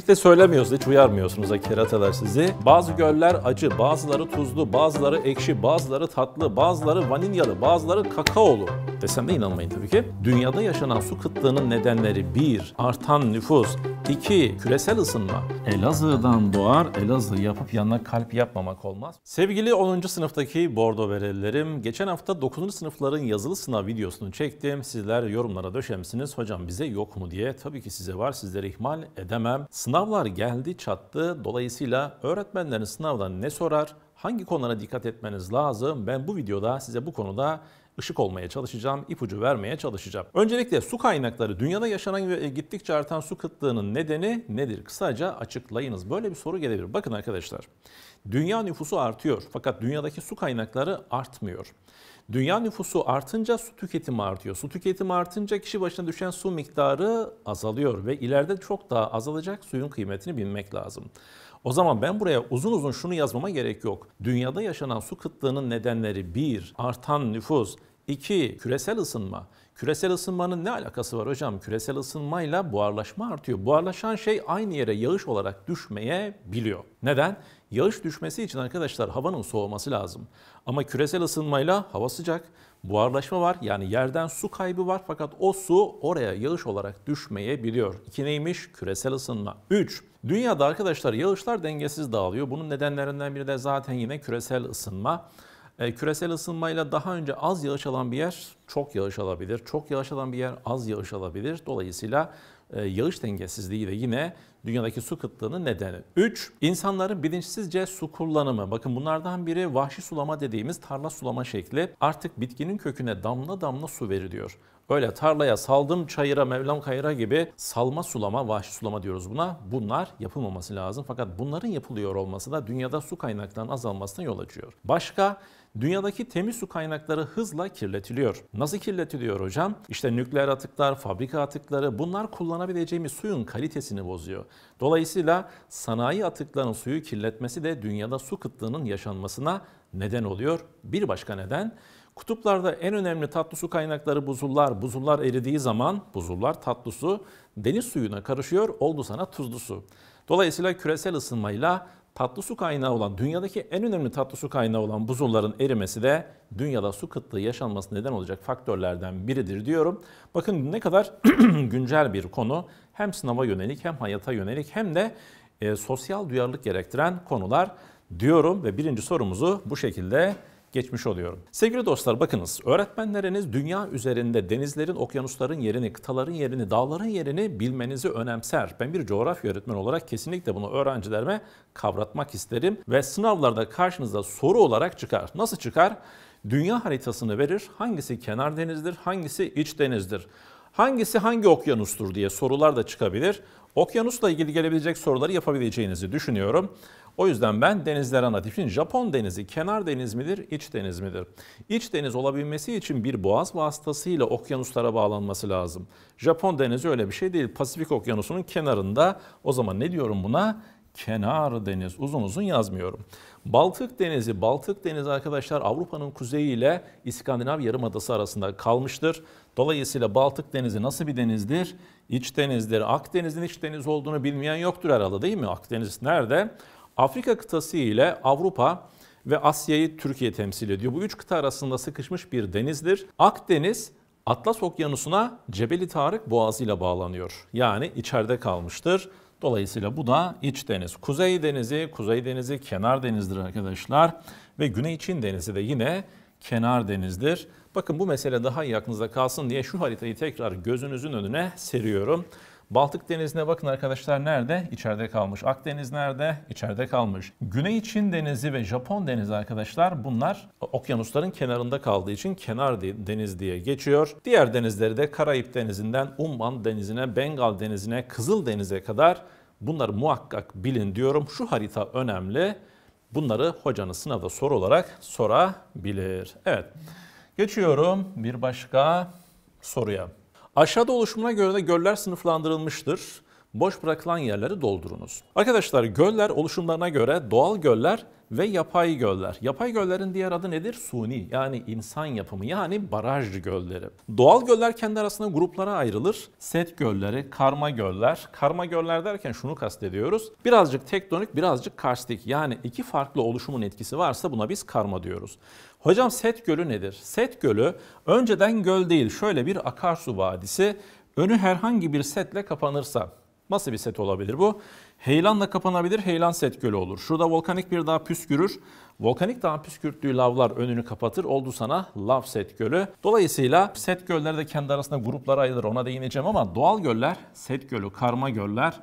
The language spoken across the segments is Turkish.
Hiç de söylemiyorsunuz, hiç uyarmıyorsunuz ha sizi. Bazı göller acı, bazıları tuzlu, bazıları ekşi, bazıları tatlı, bazıları vanilyalı, bazıları kakaolu desem de inanmayın tabii ki. Dünyada yaşanan su kıtlığının nedenleri bir Artan nüfus, iki Küresel ısınma. Elazığ'dan doğar, Elazığ yapıp yanına kalp yapmamak olmaz. Sevgili 10. sınıftaki Bordo Berelilerim, geçen hafta 9. sınıfların yazılı sınav videosunu çektim. Sizler yorumlara döşemişsiniz. Hocam bize yok mu diye. Tabii ki size var. Sizleri ihmal edemem. Sınavlar geldi çattı. Dolayısıyla öğretmenlerin sınavdan ne sorar, hangi konulara dikkat etmeniz lazım? Ben bu videoda size bu konuda ışık olmaya çalışacağım, ipucu vermeye çalışacağım. Öncelikle su kaynakları dünyada yaşanan ve gittikçe artan su kıtlığının nedeni nedir? Kısaca açıklayınız. Böyle bir soru gelebilir. Bakın arkadaşlar. Dünya nüfusu artıyor fakat dünyadaki su kaynakları artmıyor. Dünya nüfusu artınca su tüketimi artıyor. Su tüketimi artınca kişi başına düşen su miktarı azalıyor ve ileride çok daha azalacak suyun kıymetini bilmek lazım. O zaman ben buraya uzun uzun şunu yazmama gerek yok. Dünyada yaşanan su kıtlığının nedenleri 1. Artan nüfus, 2. Küresel ısınma. Küresel ısınmanın ne alakası var hocam? Küresel ısınmayla buharlaşma artıyor. Buharlaşan şey aynı yere yağış olarak düşmeye biliyor. Neden? Yağış düşmesi için arkadaşlar havanın soğuması lazım. Ama küresel ısınmayla hava sıcak, buharlaşma var yani yerden su kaybı var fakat o su oraya yağış olarak düşmeyebiliyor. İki neymiş? Küresel ısınma. 3. Dünyada arkadaşlar yağışlar dengesiz dağılıyor. Bunun nedenlerinden biri de zaten yine küresel ısınma. E, küresel ısınmayla daha önce az yağış alan bir yer çok yağış alabilir. Çok yağış alan bir yer az yağış alabilir. Dolayısıyla e, yağış dengesizliği de yine dünyadaki su kıtlığının nedeni. 3. insanların bilinçsizce su kullanımı. Bakın bunlardan biri vahşi sulama dediğimiz tarla sulama şekli. Artık bitkinin köküne damla damla su veriliyor. Böyle tarlaya saldım çayıra mevlam kayıra gibi salma sulama, vahşi sulama diyoruz buna. Bunlar yapılmaması lazım. Fakat bunların yapılıyor olması da dünyada su kaynaklarının azalmasına yol açıyor. Başka Dünyadaki temiz su kaynakları hızla kirletiliyor. Nasıl kirletiliyor hocam? İşte nükleer atıklar, fabrika atıkları bunlar kullanabileceğimiz suyun kalitesini bozuyor. Dolayısıyla sanayi atıkların suyu kirletmesi de dünyada su kıtlığının yaşanmasına neden oluyor. Bir başka neden Kutuplarda en önemli tatlı su kaynakları buzullar. Buzullar eridiği zaman buzullar tatlı su deniz suyuna karışıyor oldu sana tuzlu su. Dolayısıyla küresel ısınmayla tatlı su kaynağı olan dünyadaki en önemli tatlı su kaynağı olan buzulların erimesi de dünyada su kıtlığı yaşanması neden olacak faktörlerden biridir diyorum. Bakın ne kadar güncel bir konu hem sınava yönelik hem hayata yönelik hem de e, sosyal duyarlılık gerektiren konular diyorum ve birinci sorumuzu bu şekilde geçmiş oluyorum. Sevgili dostlar bakınız öğretmenleriniz dünya üzerinde denizlerin, okyanusların yerini, kıtaların yerini, dağların yerini bilmenizi önemser. Ben bir coğrafya öğretmeni olarak kesinlikle bunu öğrencilerime kavratmak isterim ve sınavlarda karşınıza soru olarak çıkar. Nasıl çıkar? Dünya haritasını verir. Hangisi kenar denizdir, hangisi iç denizdir? Hangisi hangi okyanustur diye sorular da çıkabilir. Okyanusla ilgili gelebilecek soruları yapabileceğinizi düşünüyorum. O yüzden ben denizler anlatayım. Şimdi Japon denizi kenar deniz midir, iç deniz midir? İç deniz olabilmesi için bir boğaz vasıtasıyla okyanuslara bağlanması lazım. Japon denizi öyle bir şey değil. Pasifik okyanusunun kenarında o zaman ne diyorum buna? kenar deniz uzun uzun yazmıyorum. Baltık Denizi, Baltık Denizi arkadaşlar Avrupa'nın kuzeyi ile İskandinav Yarımadası arasında kalmıştır. Dolayısıyla Baltık Denizi nasıl bir denizdir? İç denizdir. Akdeniz'in iç deniz olduğunu bilmeyen yoktur herhalde değil mi? Akdeniz nerede? Afrika kıtası ile Avrupa ve Asya'yı Türkiye temsil ediyor. Bu üç kıta arasında sıkışmış bir denizdir. Akdeniz Atlas Okyanusu'na Cebeli Tarık Boğazı ile bağlanıyor. Yani içeride kalmıştır. Dolayısıyla bu da iç deniz. Kuzey denizi, Kuzey denizi kenar denizdir arkadaşlar. Ve Güney Çin denizi de yine kenar denizdir. Bakın bu mesele daha iyi aklınızda kalsın diye şu haritayı tekrar gözünüzün önüne seriyorum. Baltık Denizi'ne bakın arkadaşlar nerede? İçeride kalmış. Akdeniz nerede? İçeride kalmış. Güney Çin Denizi ve Japon Denizi arkadaşlar bunlar okyanusların kenarında kaldığı için kenar deniz diye geçiyor. Diğer denizleri de Karayip Denizi'nden Umman Denizi'ne, Bengal Denizi'ne, Kızıl Deniz'e kadar bunlar muhakkak bilin diyorum. Şu harita önemli. Bunları hocanız sınavda soru olarak sorabilir. Evet. Geçiyorum bir başka soruya. Aşağıda oluşumuna göre de göller sınıflandırılmıştır. Boş bırakılan yerleri doldurunuz. Arkadaşlar göller oluşumlarına göre doğal göller ve yapay göller. Yapay göllerin diğer adı nedir? Suni yani insan yapımı yani baraj gölleri. Doğal göller kendi arasında gruplara ayrılır. Set gölleri, karma göller. Karma göller derken şunu kastediyoruz. Birazcık tektonik, birazcık karstik yani iki farklı oluşumun etkisi varsa buna biz karma diyoruz. Hocam Set Gölü nedir? Set Gölü önceden göl değil şöyle bir akarsu vadisi önü herhangi bir setle kapanırsa nasıl bir set olabilir bu? Heylanla kapanabilir, heylan set gölü olur. Şurada volkanik bir dağ püskürür. Volkanik dağ püskürttüğü lavlar önünü kapatır. Oldu sana lav set gölü. Dolayısıyla set gölleri de kendi arasında gruplara ayrılır. Ona değineceğim ama doğal göller set gölü, karma göller,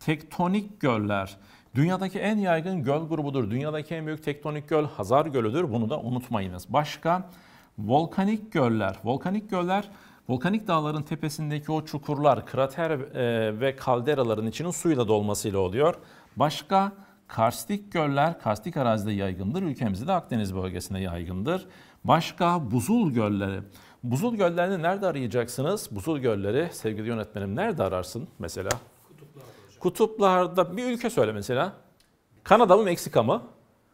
tektonik göller, Dünyadaki en yaygın göl grubudur. Dünyadaki en büyük tektonik göl Hazar Gölü'dür. Bunu da unutmayınız. Başka volkanik göller. Volkanik göller volkanik dağların tepesindeki o çukurlar, krater e, ve kalderaların içinin suyla dolmasıyla oluyor. Başka karstik göller, karstik arazide yaygındır. Ülkemizde de Akdeniz bölgesinde yaygındır. Başka buzul gölleri. Buzul göllerini nerede arayacaksınız? Buzul gölleri sevgili yönetmenim nerede ararsın mesela? Kutuplarda bir ülke söyle mesela. Kanada mı Meksika mı?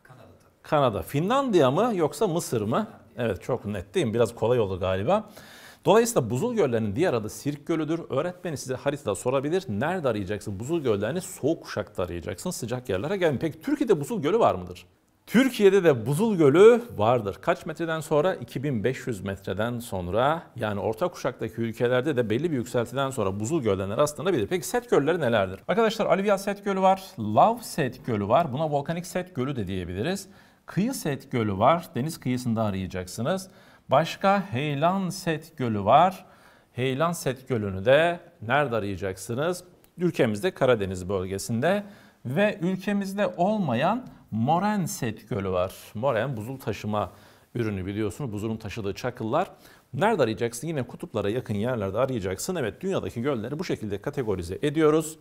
Kanada. Kanada. Finlandiya mı yoksa Mısır mı? Evet çok net değil mi? Biraz kolay oldu galiba. Dolayısıyla buzul göllerinin diğer adı Sirk Gölü'dür. Öğretmeni size haritada sorabilir. Nerede arayacaksın? Buzul göllerini soğuk kuşakta arayacaksın. Sıcak yerlere gelin. Peki Türkiye'de buzul gölü var mıdır? Türkiye'de de Buzul Gölü vardır. Kaç metreden sonra? 2500 metreden sonra yani orta kuşaktaki ülkelerde de belli bir yükseltiden sonra buzul göllerine rastlanabilir. Peki set gölleri nelerdir? Arkadaşlar alüvyal set gölü var, Love set gölü var. Buna volkanik set gölü de diyebiliriz. Kıyı set gölü var. Deniz kıyısında arayacaksınız. Başka Heylan set gölü var. Heylan set gölünü de nerede arayacaksınız? Ülkemizde Karadeniz bölgesinde ve ülkemizde olmayan Morenset Gölü var. Moren buzul taşıma ürünü biliyorsunuz. Buzulun taşıdığı çakıllar. Nerede arayacaksın? Yine kutuplara yakın yerlerde arayacaksın. Evet dünyadaki gölleri bu şekilde kategorize ediyoruz.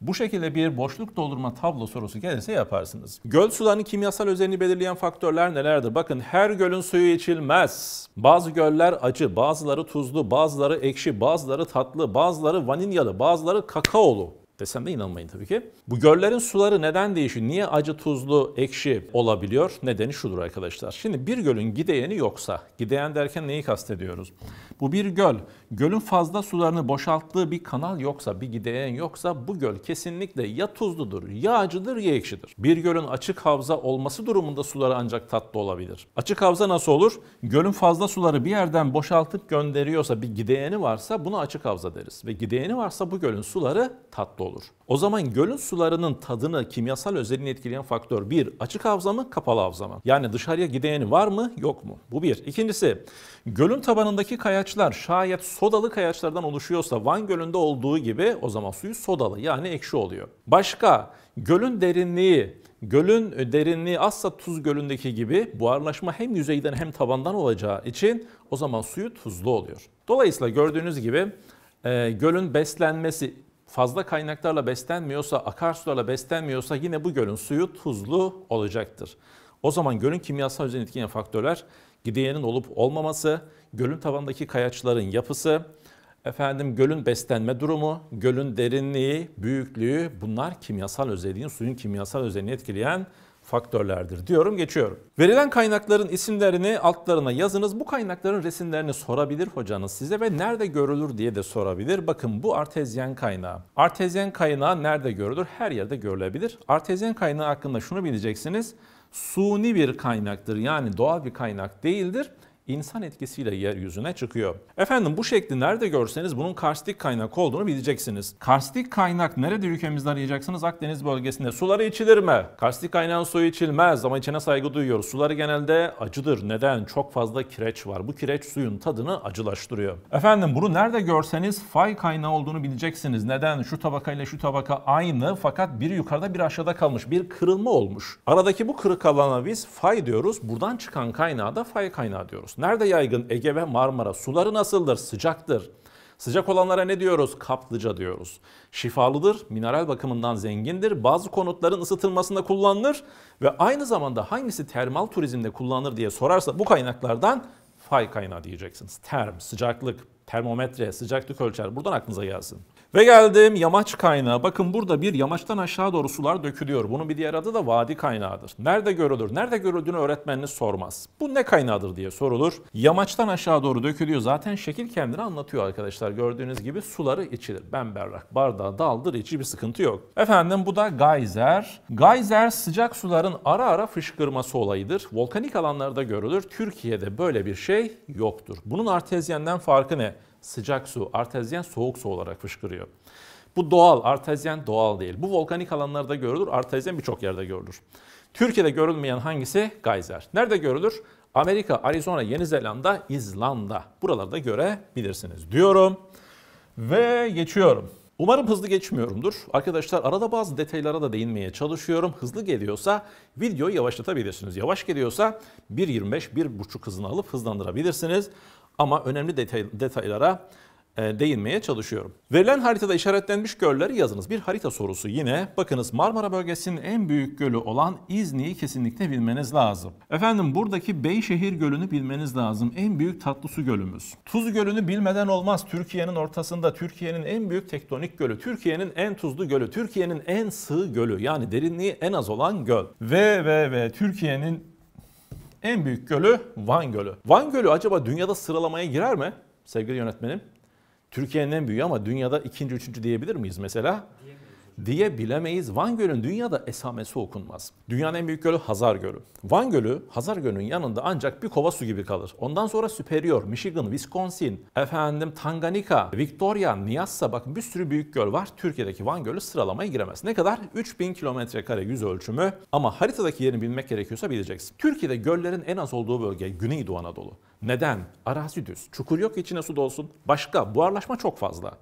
Bu şekilde bir boşluk doldurma tablo sorusu gelirse yaparsınız. Göl sularının kimyasal özelliğini belirleyen faktörler nelerdir? Bakın her gölün suyu içilmez. Bazı göller acı, bazıları tuzlu, bazıları ekşi, bazıları tatlı, bazıları vanilyalı, bazıları kakaolu desem de inanmayın tabii ki. Bu göllerin suları neden değişiyor? Niye acı, tuzlu, ekşi olabiliyor? Nedeni şudur arkadaşlar. Şimdi bir gölün gideyeni yoksa, gideyen derken neyi kastediyoruz? Bu bir göl. Gölün fazla sularını boşalttığı bir kanal yoksa, bir gideyen yoksa bu göl kesinlikle ya tuzludur, ya acıdır, ya ekşidir. Bir gölün açık havza olması durumunda suları ancak tatlı olabilir. Açık havza nasıl olur? Gölün fazla suları bir yerden boşaltıp gönderiyorsa, bir gideyeni varsa buna açık havza deriz. Ve gideyeni varsa bu gölün suları tatlı olur olur. O zaman gölün sularının tadını, kimyasal özelliğini etkileyen faktör bir, açık havza mı, kapalı havza mı? Yani dışarıya gideni var mı, yok mu? Bu bir. İkincisi, gölün tabanındaki kayaçlar şayet sodalı kayaçlardan oluşuyorsa Van Gölü'nde olduğu gibi o zaman suyu sodalı yani ekşi oluyor. Başka, gölün derinliği Gölün derinliği asla Tuz Gölü'ndeki gibi buharlaşma hem yüzeyden hem tabandan olacağı için o zaman suyu tuzlu oluyor. Dolayısıyla gördüğünüz gibi e, gölün beslenmesi fazla kaynaklarla beslenmiyorsa, akarsularla beslenmiyorsa yine bu gölün suyu tuzlu olacaktır. O zaman gölün kimyasal üzerine etkileyen faktörler gidiyenin olup olmaması, gölün tabanındaki kayaçların yapısı, efendim gölün beslenme durumu, gölün derinliği, büyüklüğü bunlar kimyasal özelliğin, suyun kimyasal özelliğini etkileyen faktörlerdir diyorum geçiyorum. Verilen kaynakların isimlerini altlarına yazınız. Bu kaynakların resimlerini sorabilir hocanız size ve nerede görülür diye de sorabilir. Bakın bu artezyen kaynağı. Artezyen kaynağı nerede görülür? Her yerde görülebilir. Artezyen kaynağı hakkında şunu bileceksiniz. Suni bir kaynaktır yani doğal bir kaynak değildir insan etkisiyle yeryüzüne çıkıyor. Efendim bu şekli nerede görseniz bunun karstik kaynak olduğunu bileceksiniz. Karstik kaynak nerede ülkemizde arayacaksınız? Akdeniz bölgesinde. Suları içilir mi? Karstik kaynağın suyu içilmez ama içine saygı duyuyoruz. Suları genelde acıdır. Neden? Çok fazla kireç var. Bu kireç suyun tadını acılaştırıyor. Efendim bunu nerede görseniz fay kaynağı olduğunu bileceksiniz. Neden? Şu tabaka ile şu tabaka aynı fakat biri yukarıda bir aşağıda kalmış. Bir kırılma olmuş. Aradaki bu kırık alana biz fay diyoruz. Buradan çıkan kaynağı da fay kaynağı diyoruz soruyoruz. Nerede yaygın Ege ve Marmara? Suları nasıldır? Sıcaktır. Sıcak olanlara ne diyoruz? Kaplıca diyoruz. Şifalıdır, mineral bakımından zengindir, bazı konutların ısıtılmasında kullanılır ve aynı zamanda hangisi termal turizmde kullanılır diye sorarsa bu kaynaklardan fay kaynağı diyeceksiniz. Term, sıcaklık, termometre, sıcaklık ölçer buradan aklınıza gelsin. Ve geldim yamaç kaynağı. Bakın burada bir yamaçtan aşağı doğru sular dökülüyor. Bunun bir diğer adı da vadi kaynağıdır. Nerede görülür? Nerede görüldüğünü öğretmeniniz sormaz. Bu ne kaynağıdır diye sorulur. Yamaçtan aşağı doğru dökülüyor. Zaten şekil kendini anlatıyor arkadaşlar. Gördüğünüz gibi suları içilir. Ben berrak bardağa daldır içi bir sıkıntı yok. Efendim bu da geyser. Geyser sıcak suların ara ara fışkırması olayıdır. Volkanik alanlarda görülür. Türkiye'de böyle bir şey yoktur. Bunun artezyenden farkı ne? sıcak su, artezyen soğuk su olarak fışkırıyor. Bu doğal, artezyen doğal değil. Bu volkanik alanlarda görülür, artezyen birçok yerde görülür. Türkiye'de görülmeyen hangisi? Geyser. Nerede görülür? Amerika, Arizona, Yeni Zelanda, İzlanda. Buralarda görebilirsiniz diyorum. Ve geçiyorum. Umarım hızlı geçmiyorumdur. Arkadaşlar arada bazı detaylara da değinmeye çalışıyorum. Hızlı geliyorsa videoyu yavaşlatabilirsiniz. Yavaş geliyorsa 1.25-1.5 hızını alıp hızlandırabilirsiniz ama önemli detay, detaylara e, değinmeye çalışıyorum. Verilen haritada işaretlenmiş gölleri yazınız. Bir harita sorusu yine. Bakınız Marmara bölgesinin en büyük gölü olan İzni'yi kesinlikle bilmeniz lazım. Efendim buradaki Beyşehir Gölü'nü bilmeniz lazım. En büyük tatlı su gölümüz. Tuz Gölü'nü bilmeden olmaz. Türkiye'nin ortasında Türkiye'nin en büyük tektonik gölü, Türkiye'nin en tuzlu gölü, Türkiye'nin en sığ gölü yani derinliği en az olan göl. Ve ve ve Türkiye'nin en büyük gölü Van Gölü. Van Gölü acaba dünyada sıralamaya girer mi sevgili yönetmenim? Türkiye'nin en büyüğü ama dünyada ikinci, üçüncü diyebilir miyiz mesela? Diyebiliriz diye bilemeyiz. Van Gölü'nün dünyada esamesi okunmaz. Dünyanın en büyük gölü Hazar Gölü. Van Gölü Hazar Gölü'nün yanında ancak bir kova su gibi kalır. Ondan sonra Superior, Michigan, Wisconsin, efendim Tanganyika, Victoria, Nyassa bakın bir sürü büyük göl var. Türkiye'deki Van Gölü sıralamaya giremez. Ne kadar? 3000 kilometre kare yüz ölçümü ama haritadaki yerini bilmek gerekiyorsa bileceksin. Türkiye'de göllerin en az olduğu bölge Güneydoğu Anadolu. Neden? Arazi düz. Çukur yok içine su dolsun. Başka buharlaşma çok fazla.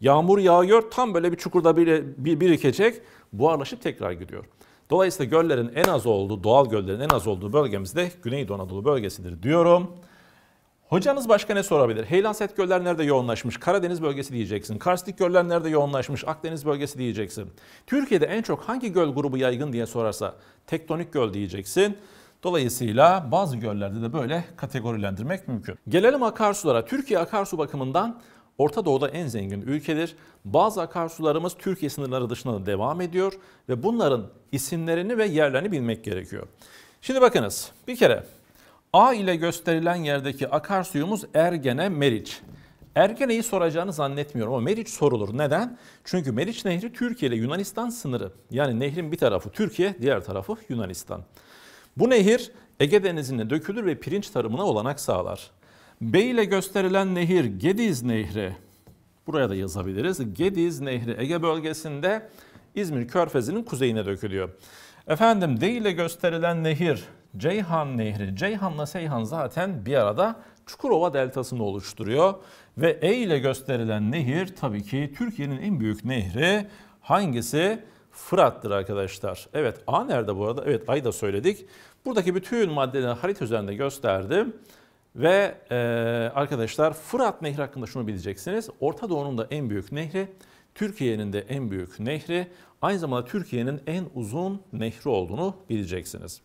Yağmur yağıyor tam böyle bir çukurda bir, bir, birikecek buharlaşıp tekrar gidiyor. Dolayısıyla göllerin en az olduğu, doğal göllerin en az olduğu bölgemizde Güneydoğu Anadolu bölgesidir diyorum. Hocanız başka ne sorabilir? Heylanset göller nerede yoğunlaşmış? Karadeniz bölgesi diyeceksin. Karstik göller nerede yoğunlaşmış? Akdeniz bölgesi diyeceksin. Türkiye'de en çok hangi göl grubu yaygın diye sorarsa tektonik göl diyeceksin. Dolayısıyla bazı göllerde de böyle kategorilendirmek mümkün. Gelelim akarsulara. Türkiye akarsu bakımından Orta Doğu'da en zengin ülkedir. Bazı akarsularımız Türkiye sınırları dışında da devam ediyor ve bunların isimlerini ve yerlerini bilmek gerekiyor. Şimdi bakınız bir kere A ile gösterilen yerdeki akarsuyumuz Ergene Meriç. Ergene'yi soracağını zannetmiyorum ama Meriç sorulur. Neden? Çünkü Meriç Nehri Türkiye ile Yunanistan sınırı. Yani nehrin bir tarafı Türkiye, diğer tarafı Yunanistan. Bu nehir Ege Denizi'ne dökülür ve pirinç tarımına olanak sağlar. B ile gösterilen nehir Gediz Nehri. Buraya da yazabiliriz. Gediz Nehri Ege bölgesinde İzmir Körfezi'nin kuzeyine dökülüyor. Efendim D ile gösterilen nehir Ceyhan Nehri. Ceyhan'la Seyhan zaten bir arada Çukurova deltasını oluşturuyor. Ve E ile gösterilen nehir tabii ki Türkiye'nin en büyük nehri hangisi? Fırat'tır arkadaşlar. Evet A nerede bu arada? Evet A'yı da söyledik. Buradaki bütün maddeleri harita üzerinde gösterdim. Ve e, arkadaşlar Fırat Nehri hakkında şunu bileceksiniz. Orta Doğu'nun da en büyük nehri, Türkiye'nin de en büyük nehri, aynı zamanda Türkiye'nin en uzun nehri olduğunu bileceksiniz.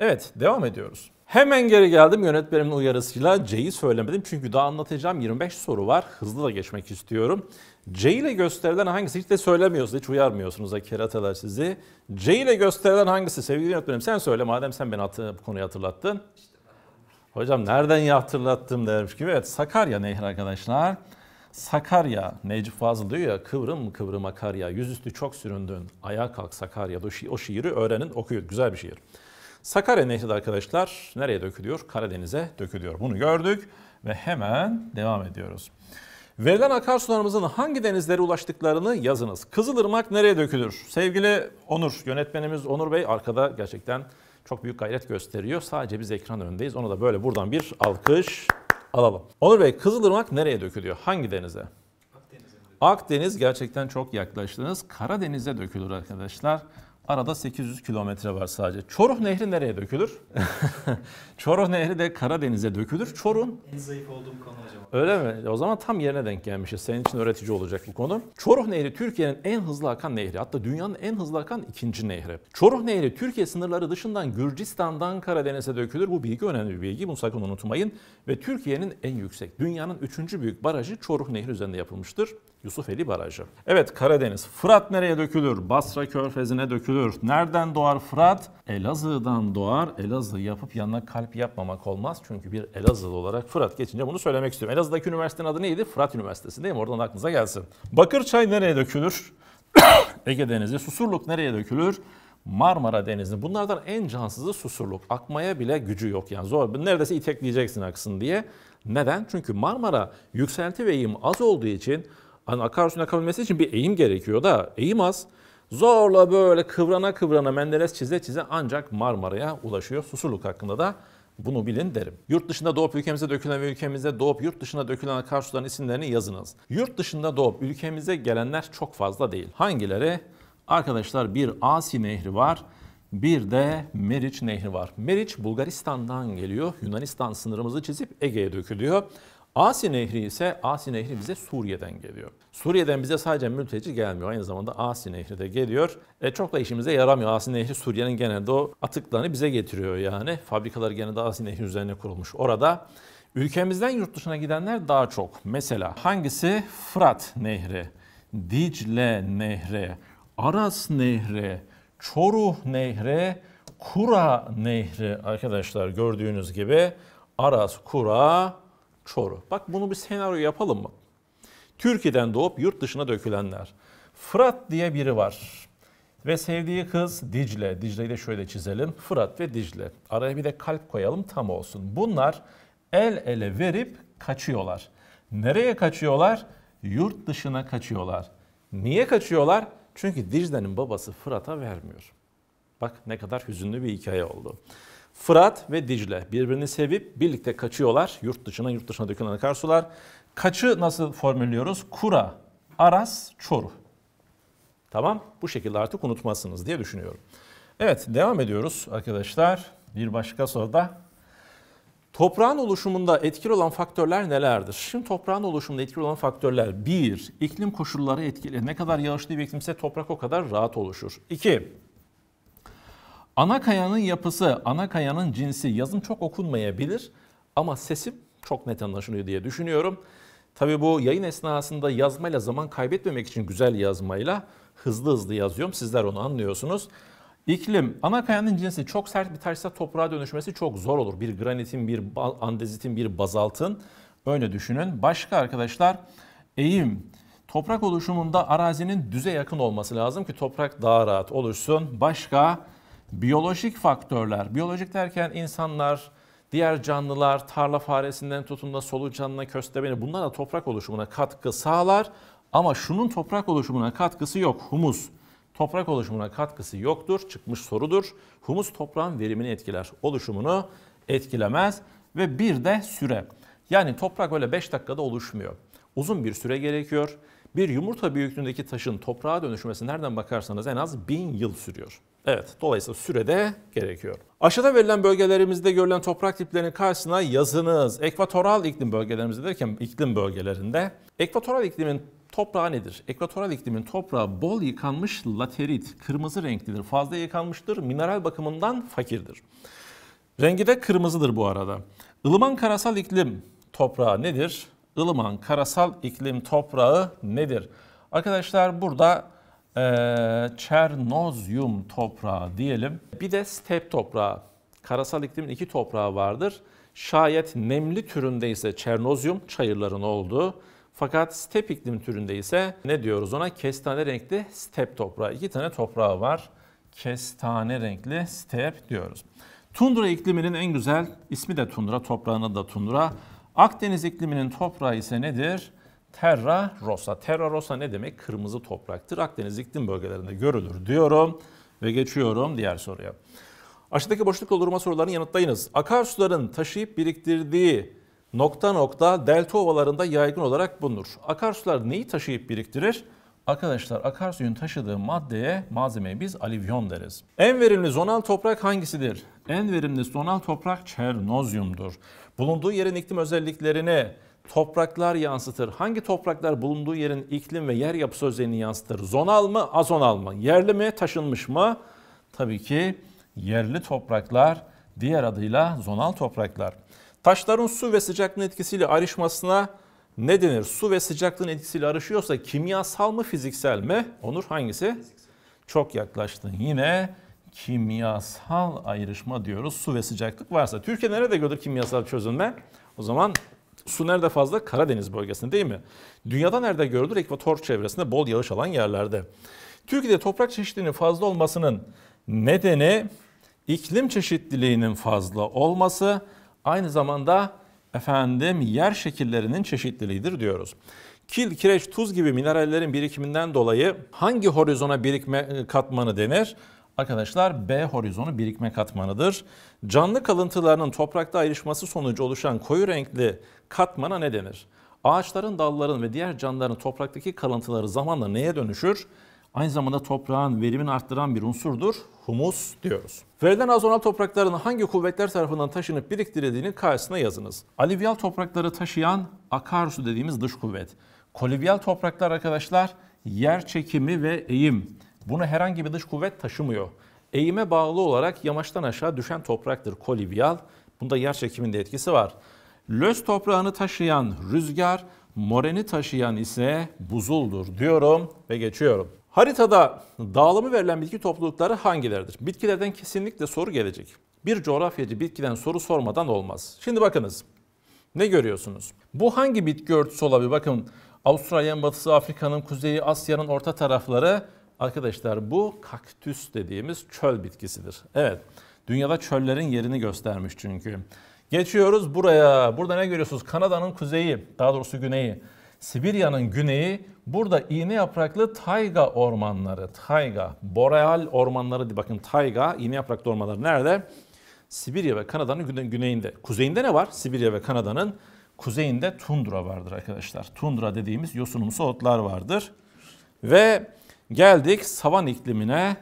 Evet, devam ediyoruz. Hemen geri geldim yönetmenimin uyarısıyla C'yi söylemedim çünkü daha anlatacağım 25 soru var. Hızlı da geçmek istiyorum. C ile gösterilen hangisi hiç de söylemiyorsunuz, hiç uyarmıyorsunuz da keratalar sizi. C ile gösterilen hangisi sevgili yönetmenim sen söyle madem sen beni bu konuyu hatırlattın. İşte Hocam nereden ya hatırlattım dermiş ki Evet Sakarya Nehri arkadaşlar. Sakarya, Necip Fazıl diyor ya kıvrım kıvrım akarya, yüzüstü çok süründün, ayağa kalk Sakarya. O, şi- o şiiri öğrenin, okuyun. Güzel bir şiir. Sakarya Nehri arkadaşlar nereye dökülüyor? Karadeniz'e dökülüyor. Bunu gördük ve hemen devam ediyoruz. Verilen akarsularımızın hangi denizlere ulaştıklarını yazınız. Kızılırmak nereye dökülür? Sevgili Onur, yönetmenimiz Onur Bey arkada gerçekten çok büyük gayret gösteriyor. Sadece biz ekran önündeyiz. Ona da böyle buradan bir alkış alalım. Onur Bey, Kızılırmak nereye dökülüyor? Hangi denize? Akdeniz gerçekten çok yaklaştınız. Karadeniz'e dökülür arkadaşlar. Arada 800 kilometre var sadece. Çoruh Nehri nereye dökülür? Çoruh Nehri de Karadeniz'e dökülür. Çorun... En zayıf olduğum konu hocam. Öyle mi? O zaman tam yerine denk gelmişiz. Senin için öğretici olacak bu konu. Çoruh Nehri Türkiye'nin en hızlı akan nehri. Hatta dünyanın en hızlı akan ikinci nehri. Çoruh Nehri Türkiye sınırları dışından Gürcistan'dan Karadeniz'e dökülür. Bu bilgi önemli bir bilgi. Bunu sakın unutmayın. Ve Türkiye'nin en yüksek, dünyanın üçüncü büyük barajı Çoruh Nehri üzerinde yapılmıştır. Yusufeli Barajı. Evet Karadeniz. Fırat nereye dökülür? Basra Körfezi'ne dökülür. Nereden doğar Fırat? Elazığ'dan doğar. Elazığ yapıp yanına kalp yapmamak olmaz. Çünkü bir Elazığlı olarak Fırat geçince bunu söylemek istiyorum. Elazığ'daki üniversitenin adı neydi? Fırat Üniversitesi değil mi? Oradan aklınıza gelsin. Bakırçay nereye dökülür? Ege Denizi. Susurluk nereye dökülür? Marmara Denizi. Bunlardan en cansızı Susurluk. Akmaya bile gücü yok yani zor. Neredeyse itekleyeceksin aksın diye. Neden? Çünkü Marmara yükselti ve eğim az olduğu için hani akarsu'nun akabilmesi için bir eğim gerekiyor da eğim az. Zorla böyle kıvrana kıvrana Menderes çize çize ancak Marmara'ya ulaşıyor. Susurluk hakkında da bunu bilin derim. Yurt dışında doğup ülkemize dökülen ve ülkemize doğup yurt dışında dökülen akarsuların isimlerini yazınız. Yurt dışında doğup ülkemize gelenler çok fazla değil. Hangileri? Arkadaşlar bir Asi Nehri var. Bir de Meriç Nehri var. Meriç Bulgaristan'dan geliyor. Yunanistan sınırımızı çizip Ege'ye dökülüyor. Asi Nehri ise Asi Nehri bize Suriye'den geliyor. Suriye'den bize sadece mülteci gelmiyor. Aynı zamanda Asi Nehri de geliyor. E, çok da işimize yaramıyor. Asi Nehri Suriye'nin genelde o atıklarını bize getiriyor yani. Fabrikalar genelde Asi Nehri üzerine kurulmuş. Orada ülkemizden yurt dışına gidenler daha çok. Mesela hangisi? Fırat Nehri, Dicle Nehri, Aras Nehri, Çoruh Nehri, Kura Nehri arkadaşlar gördüğünüz gibi Aras, Kura, Çoru. Bak bunu bir senaryo yapalım mı? Türkiye'den doğup yurt dışına dökülenler. Fırat diye biri var. Ve sevdiği kız Dicle. Dicle'yi de şöyle çizelim. Fırat ve Dicle. Araya bir de kalp koyalım tam olsun. Bunlar el ele verip kaçıyorlar. Nereye kaçıyorlar? Yurt dışına kaçıyorlar. Niye kaçıyorlar? Çünkü Dicle'nin babası Fırat'a vermiyor. Bak ne kadar hüzünlü bir hikaye oldu. Fırat ve Dicle birbirini sevip birlikte kaçıyorlar. Yurt dışına yurt dışına dökülen akarsular. Kaçı nasıl formüllüyoruz? Kura, Aras, Çoruh. Tamam bu şekilde artık unutmazsınız diye düşünüyorum. Evet devam ediyoruz arkadaşlar. Bir başka soruda Toprağın oluşumunda etkili olan faktörler nelerdir? Şimdi toprağın oluşumunda etkili olan faktörler 1. iklim koşulları etkili. Ne kadar yağışlı bir iklimse toprak o kadar rahat oluşur. 2. Ana kayanın yapısı, ana kayanın cinsi yazım çok okunmayabilir ama sesim çok net anlaşılıyor diye düşünüyorum. Tabii bu yayın esnasında yazmayla zaman kaybetmemek için güzel yazmayla hızlı hızlı yazıyorum. Sizler onu anlıyorsunuz. İklim, ana kayanın cinsi çok sert bir taşsa toprağa dönüşmesi çok zor olur. Bir granitin, bir andezitin, bir bazaltın. Öyle düşünün. Başka arkadaşlar, eğim. Toprak oluşumunda arazinin düze yakın olması lazım ki toprak daha rahat oluşsun. Başka biyolojik faktörler, biyolojik derken insanlar, diğer canlılar, tarla faresinden tutun da solucanına, köstebeğine bunlar da toprak oluşumuna katkı sağlar. Ama şunun toprak oluşumuna katkısı yok. Humus toprak oluşumuna katkısı yoktur. Çıkmış sorudur. Humus toprağın verimini etkiler. Oluşumunu etkilemez. Ve bir de süre. Yani toprak öyle 5 dakikada oluşmuyor. Uzun bir süre gerekiyor. Bir yumurta büyüklüğündeki taşın toprağa dönüşmesi nereden bakarsanız en az 1000 yıl sürüyor. Evet, dolayısıyla sürede gerekiyor. Aşağıda verilen bölgelerimizde görülen toprak tiplerinin karşısına yazınız. Ekvatoral iklim bölgelerimizde derken iklim bölgelerinde. Ekvatoral iklimin toprağı nedir? Ekvatoral iklimin toprağı bol yıkanmış laterit, kırmızı renklidir, fazla yıkanmıştır, mineral bakımından fakirdir. Rengi de kırmızıdır bu arada. Ilıman karasal iklim toprağı nedir? Ilıman karasal iklim toprağı nedir? Arkadaşlar burada ee, çernozyum toprağı diyelim. Bir de step toprağı. Karasal iklimin iki toprağı vardır. Şayet nemli türünde ise çernozyum çayırların olduğu. Fakat step iklim türünde ise ne diyoruz ona? Kestane renkli step toprağı. İki tane toprağı var. Kestane renkli step diyoruz. Tundra ikliminin en güzel ismi de tundra, toprağına da tundra. Akdeniz ikliminin toprağı ise nedir? Terra Rosa, Terra Rosa ne demek? Kırmızı topraktır. Akdeniz iklim bölgelerinde görülür diyorum ve geçiyorum diğer soruya. Aşağıdaki boşluk doldurma sorularını yanıtlayınız. Akarsuların taşıyıp biriktirdiği nokta nokta delta ovalarında yaygın olarak bulunur. Akarsular neyi taşıyıp biriktirir? Arkadaşlar akarsuyun taşıdığı maddeye, malzemeye biz alivyon deriz. En verimli zonal toprak hangisidir? En verimli zonal toprak çernozyumdur. Bulunduğu yerin iklim özelliklerini, topraklar yansıtır. Hangi topraklar bulunduğu yerin iklim ve yer yapısı özelliğini yansıtır? Zonal mı, azonal mı? Yerli mi, taşınmış mı? Tabii ki yerli topraklar, diğer adıyla zonal topraklar. Taşların su ve sıcaklığın etkisiyle arışmasına ne denir? Su ve sıcaklığın etkisiyle arışıyorsa kimyasal mı, fiziksel mi? Onur hangisi? Çok yaklaştın. Yine kimyasal ayrışma diyoruz. Su ve sıcaklık varsa. Türkiye nerede görür kimyasal çözünme? O zaman Su nerede fazla? Karadeniz bölgesinde değil mi? Dünyada nerede görülür? Ekvator çevresinde bol yağış alan yerlerde. Türkiye'de toprak çeşitliliğinin fazla olmasının nedeni iklim çeşitliliğinin fazla olması aynı zamanda efendim yer şekillerinin çeşitliliğidir diyoruz. Kil, kireç, tuz gibi minerallerin birikiminden dolayı hangi horizona birikme e, katmanı denir? arkadaşlar B horizonu birikme katmanıdır. Canlı kalıntılarının toprakta ayrışması sonucu oluşan koyu renkli katmana ne denir? Ağaçların, dalların ve diğer canlıların topraktaki kalıntıları zamanla neye dönüşür? Aynı zamanda toprağın verimini arttıran bir unsurdur, humus diyoruz. Verilen azonal toprakların hangi kuvvetler tarafından taşınıp biriktirildiğini karşısına yazınız. Alivyal toprakları taşıyan akarsu dediğimiz dış kuvvet. Kolivyal topraklar arkadaşlar yer çekimi ve eğim. Bunu herhangi bir dış kuvvet taşımıyor. Eğime bağlı olarak yamaçtan aşağı düşen topraktır kolivyal. Bunda yer çekiminde etkisi var. Löz toprağını taşıyan rüzgar, moreni taşıyan ise buzuldur diyorum ve geçiyorum. Haritada dağılımı verilen bitki toplulukları hangileridir? Bitkilerden kesinlikle soru gelecek. Bir coğrafyacı bitkiden soru sormadan olmaz. Şimdi bakınız. Ne görüyorsunuz? Bu hangi bitki örtüsü olabilir? Bakın Avustralya'nın batısı, Afrika'nın kuzeyi, Asya'nın orta tarafları Arkadaşlar bu kaktüs dediğimiz çöl bitkisidir. Evet, dünyada çöllerin yerini göstermiş çünkü. Geçiyoruz buraya. Burada ne görüyorsunuz? Kanada'nın kuzeyi, daha doğrusu güneyi. Sibirya'nın güneyi, burada iğne yapraklı tayga ormanları. Tayga, boreal ormanları. Bakın tayga, iğne yapraklı ormanları nerede? Sibirya ve Kanada'nın güneyinde. Kuzeyinde ne var? Sibirya ve Kanada'nın kuzeyinde tundra vardır arkadaşlar. Tundra dediğimiz yosunumsu otlar vardır. Ve Geldik savan iklimine.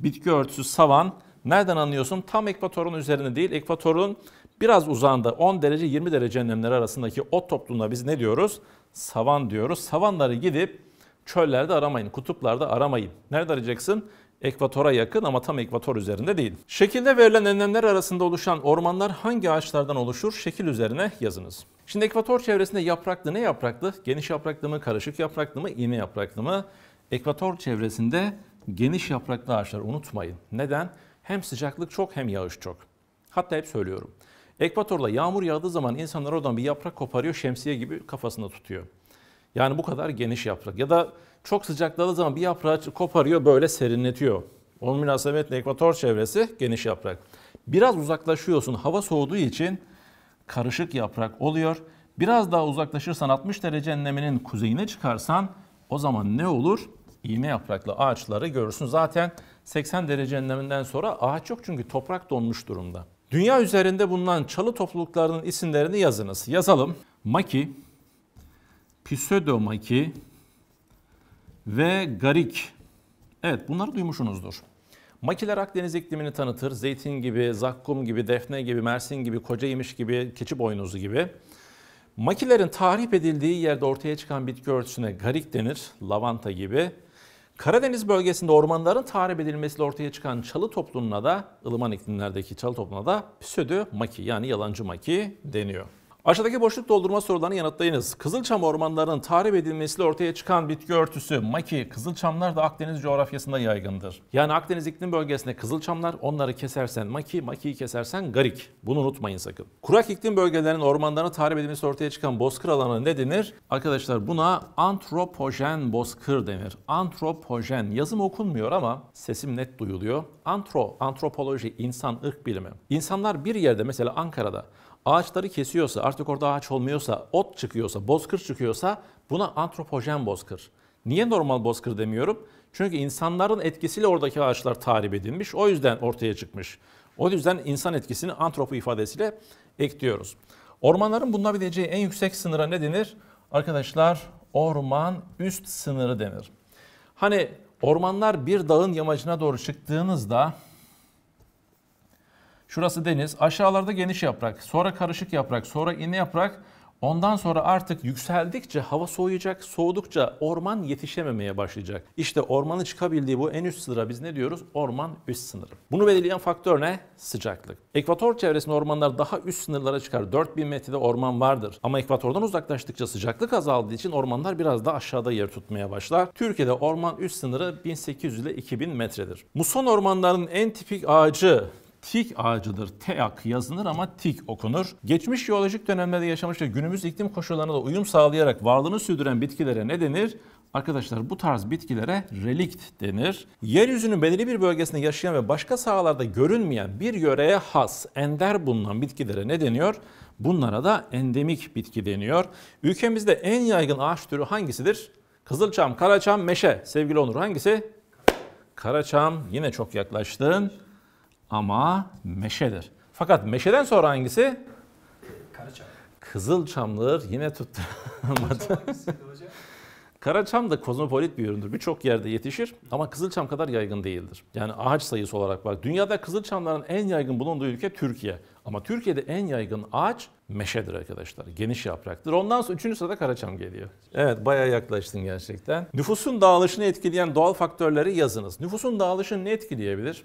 Bitki örtüsü savan. Nereden anlıyorsun? Tam ekvatorun üzerinde değil. Ekvatorun biraz uzağında 10 derece 20 derece enlemleri arasındaki ot topluluğuna biz ne diyoruz? Savan diyoruz. Savanları gidip çöllerde aramayın, kutuplarda aramayın. Nerede arayacaksın? Ekvatora yakın ama tam ekvator üzerinde değil. Şekilde verilen enlemler arasında oluşan ormanlar hangi ağaçlardan oluşur? Şekil üzerine yazınız. Şimdi ekvator çevresinde yapraklı ne yapraklı? Geniş yapraklı mı, karışık yapraklı mı, iğne yapraklı mı? ekvator çevresinde geniş yapraklı ağaçlar unutmayın. Neden? Hem sıcaklık çok hem yağış çok. Hatta hep söylüyorum. Ekvatorla yağmur yağdığı zaman insanlar oradan bir yaprak koparıyor, şemsiye gibi kafasında tutuyor. Yani bu kadar geniş yaprak. Ya da çok sıcakladığı zaman bir yaprağı koparıyor, böyle serinletiyor. Onun münasebetle ekvator çevresi geniş yaprak. Biraz uzaklaşıyorsun, hava soğuduğu için karışık yaprak oluyor. Biraz daha uzaklaşırsan 60 derece enleminin kuzeyine çıkarsan o zaman ne olur? iğne yapraklı ağaçları görürsün. Zaten 80 derece enleminden sonra ağaç yok çünkü toprak donmuş durumda. Dünya üzerinde bulunan çalı topluluklarının isimlerini yazınız. Yazalım. Maki, Pseudomaki ve Garik. Evet bunları duymuşsunuzdur. Makiler Akdeniz iklimini tanıtır. Zeytin gibi, zakkum gibi, defne gibi, mersin gibi, kocaymış gibi, keçi boynuzu gibi. Makilerin tahrip edildiği yerde ortaya çıkan bitki örtüsüne garik denir, lavanta gibi. Karadeniz bölgesinde ormanların tahrip edilmesiyle ortaya çıkan çalı toplumuna da ılıman iklimlerdeki çalı toplumuna da pseudo maki yani yalancı maki deniyor. Aşağıdaki boşluk doldurma sorularını yanıtlayınız. Kızılçam ormanlarının tahrip edilmesiyle ortaya çıkan bitki örtüsü maki, kızılçamlar da Akdeniz coğrafyasında yaygındır. Yani Akdeniz iklim bölgesinde kızılçamlar, onları kesersen maki, makiyi kesersen garik. Bunu unutmayın sakın. Kurak iklim bölgelerinin ormanlarına tahrip edilmesiyle ortaya çıkan bozkır alanı ne denir? Arkadaşlar buna antropojen bozkır denir. Antropojen. Yazım okunmuyor ama sesim net duyuluyor. Antro, antropoloji, insan ırk bilimi. İnsanlar bir yerde mesela Ankara'da ağaçları kesiyorsa, artık orada ağaç olmuyorsa, ot çıkıyorsa, bozkır çıkıyorsa buna antropojen bozkır. Niye normal bozkır demiyorum? Çünkü insanların etkisiyle oradaki ağaçlar tahrip edilmiş. O yüzden ortaya çıkmış. O yüzden insan etkisini antropo ifadesiyle ekliyoruz. Ormanların bulunabileceği en yüksek sınıra ne denir? Arkadaşlar orman üst sınırı denir. Hani ormanlar bir dağın yamacına doğru çıktığınızda Şurası deniz. Aşağılarda geniş yaprak, sonra karışık yaprak, sonra inli yaprak. Ondan sonra artık yükseldikçe hava soğuyacak, soğudukça orman yetişememeye başlayacak. İşte ormanı çıkabildiği bu en üst sınıra biz ne diyoruz? Orman üst sınırı. Bunu belirleyen faktör ne? Sıcaklık. Ekvator çevresinde ormanlar daha üst sınırlara çıkar. 4000 metrede orman vardır. Ama ekvatordan uzaklaştıkça sıcaklık azaldığı için ormanlar biraz daha aşağıda yer tutmaya başlar. Türkiye'de orman üst sınırı 1800 ile 2000 metredir. Muson ormanlarının en tipik ağacı tik ağacıdır. Teak yazılır ama tik okunur. Geçmiş jeolojik dönemlerde yaşamış ve günümüz iklim koşullarına da uyum sağlayarak varlığını sürdüren bitkilere ne denir? Arkadaşlar bu tarz bitkilere relikt denir. Yeryüzünün belirli bir bölgesinde yaşayan ve başka sahalarda görünmeyen bir yöreye has, ender bulunan bitkilere ne deniyor? Bunlara da endemik bitki deniyor. Ülkemizde en yaygın ağaç türü hangisidir? Kızılçam, karaçam, meşe. Sevgili Onur hangisi? Karaçam yine çok yaklaştın ama meşedir. Fakat meşeden sonra hangisi? Karaçam. Kızılçamlıdır yine tutturamadı. Karaçam da kozmopolit bir üründür. Birçok yerde yetişir ama Kızılçam kadar yaygın değildir. Yani ağaç sayısı olarak bak. Dünyada Kızılçamların en yaygın bulunduğu ülke Türkiye. Ama Türkiye'de en yaygın ağaç meşedir arkadaşlar. Geniş yapraktır. Ondan sonra üçüncü sırada Karaçam geliyor. Evet bayağı yaklaştın gerçekten. Nüfusun dağılışını etkileyen doğal faktörleri yazınız. Nüfusun dağılışını ne etkileyebilir?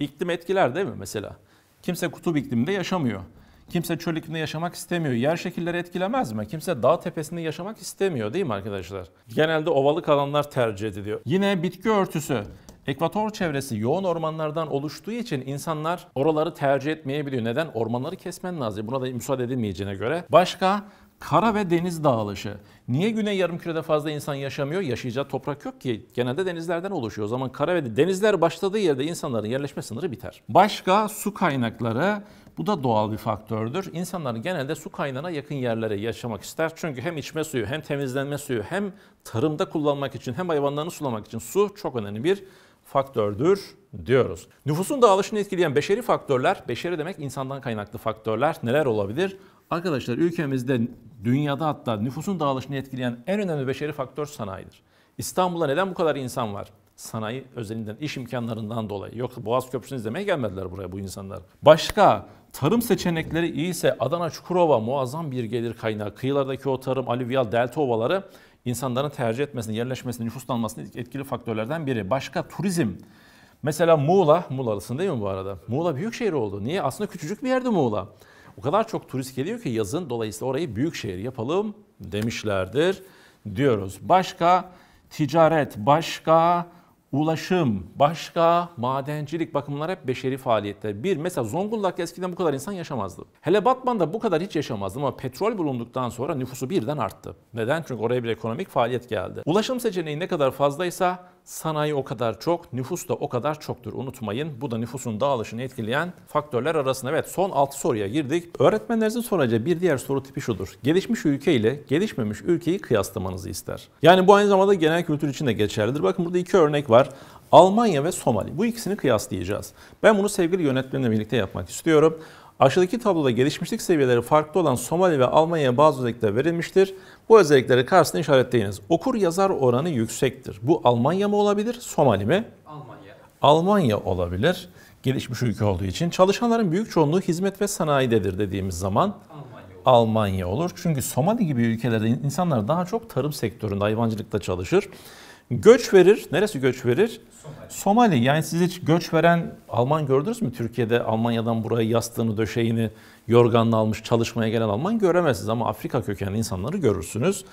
İklim etkiler değil mi mesela? Kimse kutup ikliminde yaşamıyor. Kimse çöl ikliminde yaşamak istemiyor. Yer şekilleri etkilemez mi? Kimse dağ tepesinde yaşamak istemiyor değil mi arkadaşlar? Genelde ovalık alanlar tercih ediliyor. Yine bitki örtüsü. Ekvator çevresi yoğun ormanlardan oluştuğu için insanlar oraları tercih etmeyebiliyor. Neden? Ormanları kesmen lazım. Buna da müsaade edilmeyeceğine göre. Başka Kara ve deniz dağılışı. Niye güney Yarım Kürede fazla insan yaşamıyor? Yaşayacağı toprak yok ki. Genelde denizlerden oluşuyor. O zaman kara ve denizler başladığı yerde insanların yerleşme sınırı biter. Başka su kaynakları. Bu da doğal bir faktördür. İnsanlar genelde su kaynağına yakın yerlere yaşamak ister. Çünkü hem içme suyu hem temizlenme suyu hem tarımda kullanmak için hem hayvanlarını sulamak için su çok önemli bir faktördür diyoruz. Nüfusun dağılışını etkileyen beşeri faktörler, beşeri demek insandan kaynaklı faktörler neler olabilir? Arkadaşlar ülkemizde dünyada hatta nüfusun dağılışını etkileyen en önemli beşeri faktör sanayidir. İstanbul'da neden bu kadar insan var? Sanayi özelinden, iş imkanlarından dolayı. Yoksa Boğaz Köprüsü'nü izlemeye gelmediler buraya bu insanlar. Başka tarım seçenekleri iyiyse Adana Çukurova muazzam bir gelir kaynağı. Kıyılardaki o tarım, alüvyal delta ovaları insanların tercih etmesini, yerleşmesini, nüfuslanmasını etkili faktörlerden biri. Başka turizm. Mesela Muğla, Muğla'lısın değil mi bu arada? Muğla büyük şehir oldu. Niye? Aslında küçücük bir yerde Muğla. O kadar çok turist geliyor ki yazın dolayısıyla orayı büyük şehir yapalım demişlerdir diyoruz. Başka ticaret, başka ulaşım, başka madencilik bakımlar hep beşeri faaliyetler. Bir mesela Zonguldak eskiden bu kadar insan yaşamazdı. Hele Batman'da bu kadar hiç yaşamazdı ama petrol bulunduktan sonra nüfusu birden arttı. Neden? Çünkü oraya bir ekonomik faaliyet geldi. Ulaşım seçeneği ne kadar fazlaysa Sanayi o kadar çok, nüfus da o kadar çoktur unutmayın. Bu da nüfusun dağılışını etkileyen faktörler arasında. Evet son 6 soruya girdik. Öğretmenlerinizin soracağı bir diğer soru tipi şudur. Gelişmiş ülke ile gelişmemiş ülkeyi kıyaslamanızı ister. Yani bu aynı zamanda genel kültür için de geçerlidir. Bakın burada iki örnek var. Almanya ve Somali. Bu ikisini kıyaslayacağız. Ben bunu sevgili yönetmenimle birlikte yapmak istiyorum. Aşağıdaki tabloda gelişmişlik seviyeleri farklı olan Somali ve Almanya'ya bazı özellikler verilmiştir. Bu özellikleri karşısında işaretleyiniz. Okur yazar oranı yüksektir. Bu Almanya mı olabilir, Somali mi? Almanya. Almanya olabilir. Gelişmiş ülke olduğu için. Çalışanların büyük çoğunluğu hizmet ve sanayidedir dediğimiz zaman Almanya olur. Almanya olur. Çünkü Somali gibi ülkelerde insanlar daha çok tarım sektöründe, hayvancılıkta çalışır. Göç verir. Neresi göç verir? Somali. Somali. Yani siz hiç göç veren Alman gördünüz mü? Türkiye'de Almanya'dan buraya yastığını, döşeğini, yorganını almış çalışmaya gelen Alman göremezsiniz. Ama Afrika kökenli insanları görürsünüz.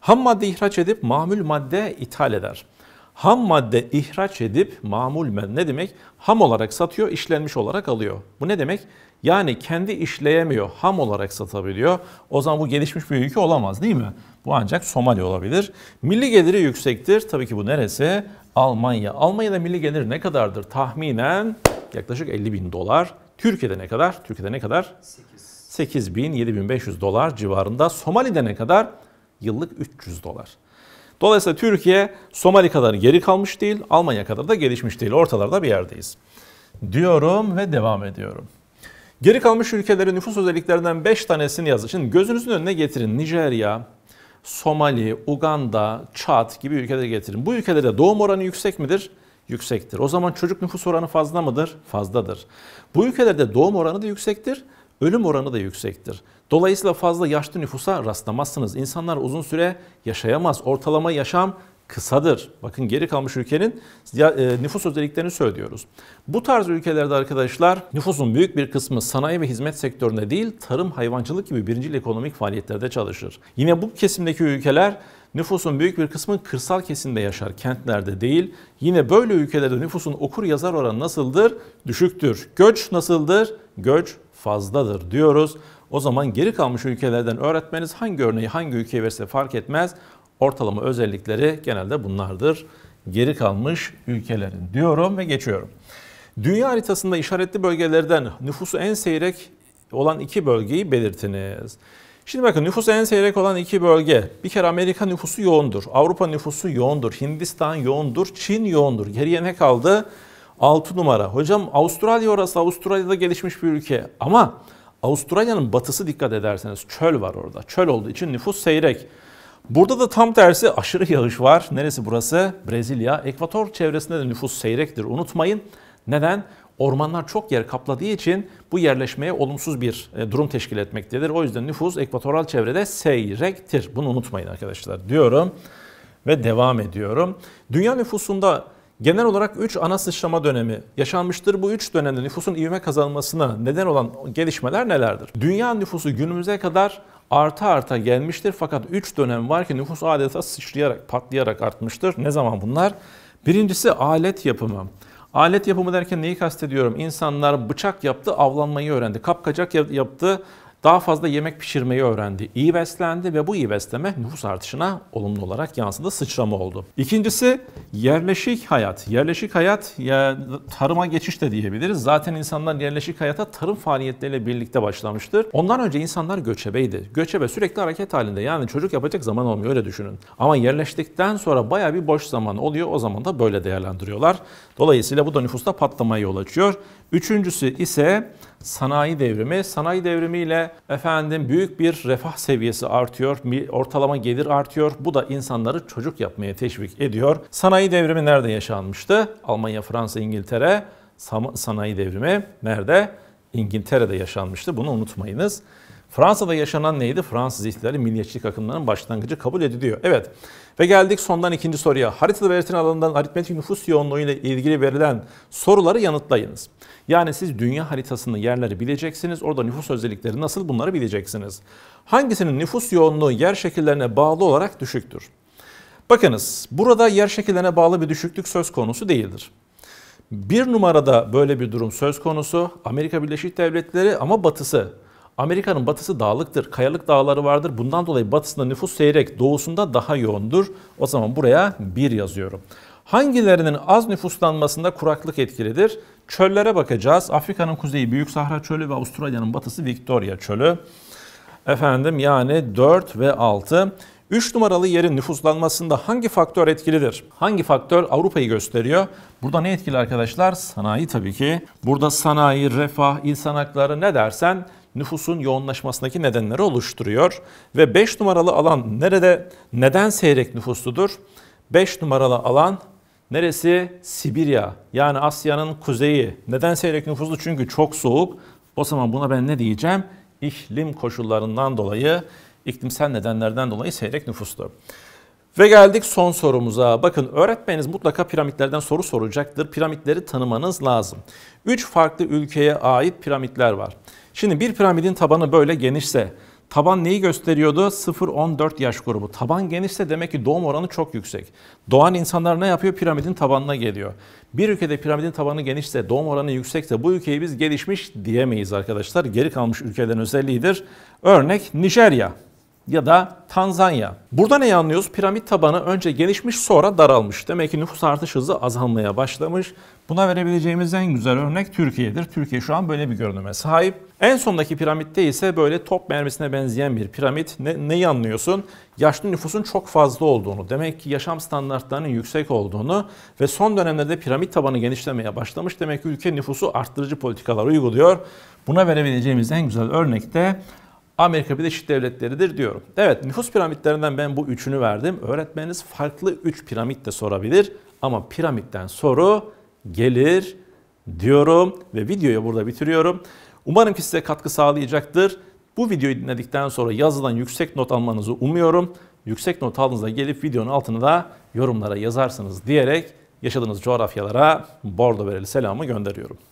Ham madde ihraç edip mamül madde ithal eder. Ham madde ihraç edip mamul ne demek? Ham olarak satıyor, işlenmiş olarak alıyor. Bu ne demek? Yani kendi işleyemiyor, ham olarak satabiliyor. O zaman bu gelişmiş bir ülke olamaz değil mi? Bu ancak Somali olabilir. Milli geliri yüksektir. Tabii ki bu neresi? Almanya. Almanya'da milli gelir ne kadardır? Tahminen yaklaşık 50 bin dolar. Türkiye'de ne kadar? Türkiye'de ne kadar? 8. bin 7 bin, 500 dolar civarında. Somali'de ne kadar? Yıllık 300 dolar. Dolayısıyla Türkiye Somali kadar geri kalmış değil, Almanya kadar da gelişmiş değil. Ortalarda bir yerdeyiz. Diyorum ve devam ediyorum. Geri kalmış ülkelerin nüfus özelliklerinden 5 tanesini yazın. Şimdi gözünüzün önüne getirin. Nijerya, Somali, Uganda, Çat gibi ülkeleri getirin. Bu ülkelerde doğum oranı yüksek midir? Yüksektir. O zaman çocuk nüfus oranı fazla mıdır? Fazladır. Bu ülkelerde doğum oranı da yüksektir, ölüm oranı da yüksektir. Dolayısıyla fazla yaşlı nüfusa rastlamazsınız. İnsanlar uzun süre yaşayamaz. Ortalama yaşam kısadır. Bakın geri kalmış ülkenin e, nüfus özelliklerini söylüyoruz. Bu tarz ülkelerde arkadaşlar nüfusun büyük bir kısmı sanayi ve hizmet sektöründe değil tarım, hayvancılık gibi birincil ekonomik faaliyetlerde çalışır. Yine bu kesimdeki ülkeler nüfusun büyük bir kısmı kırsal kesimde yaşar, kentlerde değil. Yine böyle ülkelerde nüfusun okur yazar oranı nasıldır? Düşüktür. Göç nasıldır? Göç fazladır diyoruz. O zaman geri kalmış ülkelerden öğretmeniz hangi örneği hangi ülkeye verirse fark etmez Ortalama özellikleri genelde bunlardır. Geri kalmış ülkelerin diyorum ve geçiyorum. Dünya haritasında işaretli bölgelerden nüfusu en seyrek olan iki bölgeyi belirtiniz. Şimdi bakın nüfusu en seyrek olan iki bölge. Bir kere Amerika nüfusu yoğundur. Avrupa nüfusu yoğundur. Hindistan yoğundur. Çin yoğundur. Geriye ne kaldı? 6 numara. Hocam Avustralya orası. Avustralya'da gelişmiş bir ülke. Ama Avustralya'nın batısı dikkat ederseniz çöl var orada. Çöl olduğu için nüfus seyrek. Burada da tam tersi aşırı yağış var. Neresi burası? Brezilya. Ekvator çevresinde de nüfus seyrektir unutmayın. Neden? Ormanlar çok yer kapladığı için bu yerleşmeye olumsuz bir e, durum teşkil etmektedir. O yüzden nüfus ekvatoral çevrede seyrektir. Bunu unutmayın arkadaşlar diyorum ve devam ediyorum. Dünya nüfusunda genel olarak 3 ana sıçrama dönemi yaşanmıştır. Bu 3 dönemde nüfusun ivme kazanmasına neden olan gelişmeler nelerdir? Dünya nüfusu günümüze kadar arta arta gelmiştir. Fakat 3 dönem var ki nüfus adeta sıçrayarak, patlayarak artmıştır. Ne zaman bunlar? Birincisi alet yapımı. Alet yapımı derken neyi kastediyorum? İnsanlar bıçak yaptı, avlanmayı öğrendi. Kapkacak yaptı, daha fazla yemek pişirmeyi öğrendi, iyi beslendi ve bu iyi besleme nüfus artışına olumlu olarak yansıdı, sıçrama oldu. İkincisi yerleşik hayat. Yerleşik hayat ya, tarıma geçiş de diyebiliriz. Zaten insanlar yerleşik hayata tarım faaliyetleriyle birlikte başlamıştır. Ondan önce insanlar göçebeydi. Göçebe sürekli hareket halinde yani çocuk yapacak zaman olmuyor öyle düşünün. Ama yerleştikten sonra baya bir boş zaman oluyor. O zaman da böyle değerlendiriyorlar. Dolayısıyla bu da nüfusta patlamaya yol açıyor. Üçüncüsü ise sanayi devrimi. Sanayi devrimiyle efendim büyük bir refah seviyesi artıyor, ortalama gelir artıyor. Bu da insanları çocuk yapmaya teşvik ediyor. Sanayi devrimi nerede yaşanmıştı? Almanya, Fransa, İngiltere sanayi devrimi nerede? İngiltere'de yaşanmıştı. Bunu unutmayınız. Fransa'da yaşanan neydi? Fransız ihtilali milliyetçilik akımlarının başlangıcı kabul ediliyor. Evet ve geldik sondan ikinci soruya. Haritada belirtilen alanından aritmetik nüfus yoğunluğu ile ilgili verilen soruları yanıtlayınız. Yani siz dünya haritasının yerleri bileceksiniz. Orada nüfus özellikleri nasıl bunları bileceksiniz. Hangisinin nüfus yoğunluğu yer şekillerine bağlı olarak düşüktür? Bakınız burada yer şekillerine bağlı bir düşüklük söz konusu değildir. Bir numarada böyle bir durum söz konusu Amerika Birleşik Devletleri ama batısı. Amerika'nın batısı dağlıktır, kayalık dağları vardır. Bundan dolayı batısında nüfus seyrek, doğusunda daha yoğundur. O zaman buraya bir yazıyorum. Hangilerinin az nüfuslanmasında kuraklık etkilidir? Çöllere bakacağız. Afrika'nın kuzeyi Büyük Sahra Çölü ve Avustralya'nın batısı Victoria Çölü. Efendim yani 4 ve 6. 3 numaralı yerin nüfuslanmasında hangi faktör etkilidir? Hangi faktör Avrupa'yı gösteriyor? Burada ne etkili arkadaşlar? Sanayi tabii ki. Burada sanayi, refah, insan hakları ne dersen nüfusun yoğunlaşmasındaki nedenleri oluşturuyor. Ve 5 numaralı alan nerede neden seyrek nüfusludur? 5 numaralı alan neresi? Sibirya yani Asya'nın kuzeyi. Neden seyrek nüfuslu? Çünkü çok soğuk. O zaman buna ben ne diyeceğim? İklim koşullarından dolayı, iklimsel nedenlerden dolayı seyrek nüfuslu. Ve geldik son sorumuza. Bakın öğretmeniniz mutlaka piramitlerden soru soracaktır. Piramitleri tanımanız lazım. Üç farklı ülkeye ait piramitler var. Şimdi bir piramidin tabanı böyle genişse Taban neyi gösteriyordu? 0-14 yaş grubu. Taban genişse demek ki doğum oranı çok yüksek. Doğan insanlar ne yapıyor? Piramidin tabanına geliyor. Bir ülkede piramidin tabanı genişse, doğum oranı yüksekse bu ülkeyi biz gelişmiş diyemeyiz arkadaşlar. Geri kalmış ülkelerin özelliğidir. Örnek Nijerya ya da Tanzanya. Burada ne anlıyoruz? Piramit tabanı önce genişmiş, sonra daralmış. Demek ki nüfus artış hızı azalmaya başlamış. Buna verebileceğimiz en güzel örnek Türkiye'dir. Türkiye şu an böyle bir görünüme sahip. En sondaki piramitte ise böyle top mermisine benzeyen bir piramit. Ne, neyi anlıyorsun? Yaşlı nüfusun çok fazla olduğunu, demek ki yaşam standartlarının yüksek olduğunu ve son dönemlerde piramit tabanı genişlemeye başlamış. Demek ki ülke nüfusu arttırıcı politikalar uyguluyor. Buna verebileceğimiz en güzel örnek de Amerika Birleşik Devletleri'dir diyorum. Evet nüfus piramitlerinden ben bu üçünü verdim. Öğretmeniniz farklı üç piramit de sorabilir ama piramitten soru gelir diyorum ve videoyu burada bitiriyorum. Umarım ki size katkı sağlayacaktır. Bu videoyu dinledikten sonra yazılan yüksek not almanızı umuyorum. Yüksek not aldığınızda gelip videonun altına da yorumlara yazarsınız diyerek yaşadığınız coğrafyalara Bordo Bereli selamı gönderiyorum.